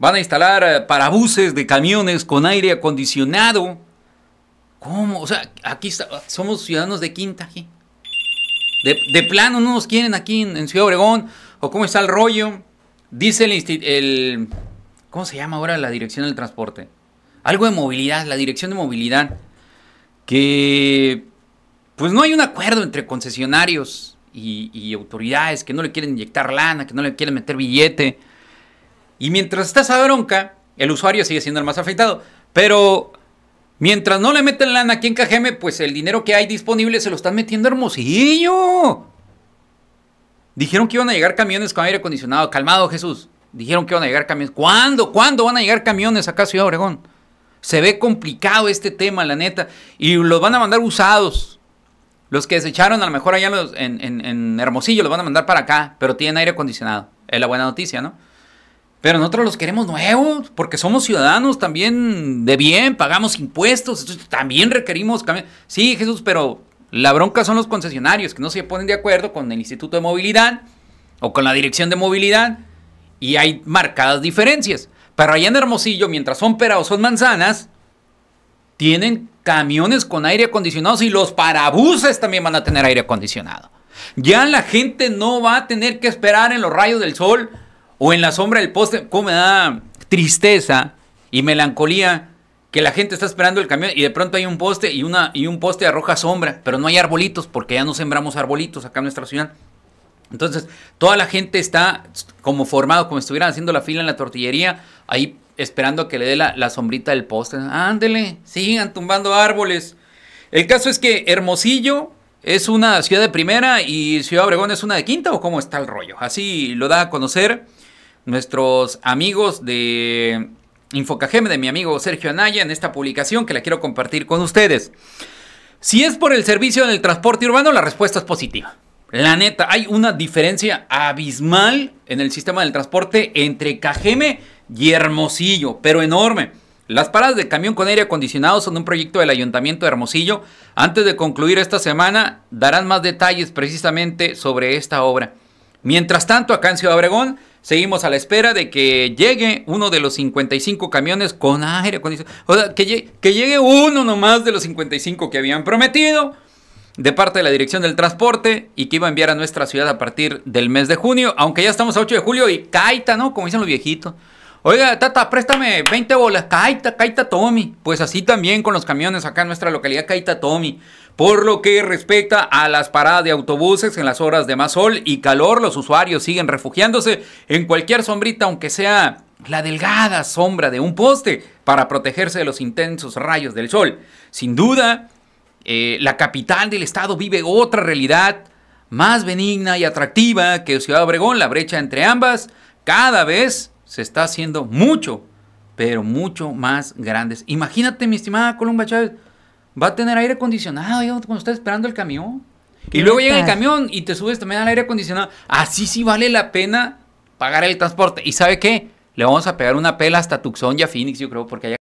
Van a instalar eh, parabuses de camiones con aire acondicionado. ¿Cómo? O sea, aquí somos ciudadanos de quinta. De, plano no nos quieren aquí en, Ciudad Obregón. ¿O cómo está el rollo? Dice el, ¿Cómo se llama ahora la dirección del transporte? Algo de movilidad, la dirección de movilidad. Que... Pues no hay un acuerdo entre concesionarios y, y autoridades que no le quieren inyectar lana, que no le quieren meter billete. Y mientras está esa bronca, el usuario sigue siendo el más afectado. Pero mientras no le meten lana aquí en Cajeme, pues el dinero que hay disponible se lo están metiendo Hermosillo. Dijeron que iban a llegar camiones con aire acondicionado. Calmado, Jesús. Dijeron que iban a llegar camiones. ¿Cuándo? ¿Cuándo van a llegar camiones acá a Ciudad Obregón? Se ve complicado este tema, la neta. Y los van a mandar usados. Los que desecharon a lo mejor allá en Hermosillo los van a mandar para acá, pero tienen aire acondicionado. Es la buena noticia, ¿no? Pero nosotros los queremos nuevos, porque somos ciudadanos también de bien, pagamos impuestos, también requerimos camiones. Sí, Jesús, pero la bronca son los concesionarios que no se ponen de acuerdo con el Instituto de Movilidad o con la Dirección de Movilidad y hay marcadas diferencias. Pero allá en Hermosillo, mientras son pera o son manzanas, tienen camiones con aire acondicionado y los parabuses también van a tener aire acondicionado. Ya la gente no va a tener que esperar en los rayos del sol o en la sombra del poste, cómo me da tristeza y melancolía que la gente está esperando el camión y de pronto hay un poste y, una, y un poste arroja sombra, pero no hay arbolitos porque ya no sembramos arbolitos acá en nuestra ciudad. Entonces, toda la gente está como formado, como estuvieran haciendo la fila en la tortillería, ahí esperando a que le dé la, la sombrita del poste. Ándele, sigan tumbando árboles. El caso es que Hermosillo es una ciudad de primera y Ciudad Obregón es una de quinta o cómo está el rollo. Así lo da a conocer nuestros amigos de InfoCajeme, de mi amigo Sergio Anaya, en esta publicación que la quiero compartir con ustedes. Si es por el servicio en el transporte urbano, la respuesta es positiva. La neta, hay una diferencia abismal en el sistema del transporte entre Cajeme y Hermosillo, pero enorme. Las paradas de camión con aire acondicionado son un proyecto del Ayuntamiento de Hermosillo. Antes de concluir esta semana, darán más detalles precisamente sobre esta obra. Mientras tanto, acá en Ciudad Obregón, Seguimos a la espera de que llegue uno de los 55 camiones con aire O sea, que llegue, que llegue uno nomás de los 55 que habían prometido de parte de la Dirección del Transporte y que iba a enviar a nuestra ciudad a partir del mes de junio, aunque ya estamos a 8 de julio y caita, ¿no? Como dicen los viejitos. Oiga, tata, préstame 20 bolas. Caita, Caita Tommy. Pues así también con los camiones acá en nuestra localidad, Caita Tommy. Por lo que respecta a las paradas de autobuses en las horas de más sol y calor, los usuarios siguen refugiándose en cualquier sombrita, aunque sea la delgada sombra de un poste, para protegerse de los intensos rayos del sol. Sin duda, eh, la capital del estado vive otra realidad más benigna y atractiva que Ciudad Obregón. La brecha entre ambas cada vez se está haciendo mucho, pero mucho más grandes. Imagínate, mi estimada Columba Chávez, va a tener aire acondicionado cuando está esperando el camión. Y luego llega el camión y te subes también al aire acondicionado. Así sí vale la pena pagar el transporte. ¿Y sabe qué? Le vamos a pegar una pela hasta Tucson y a Phoenix, yo creo, porque allá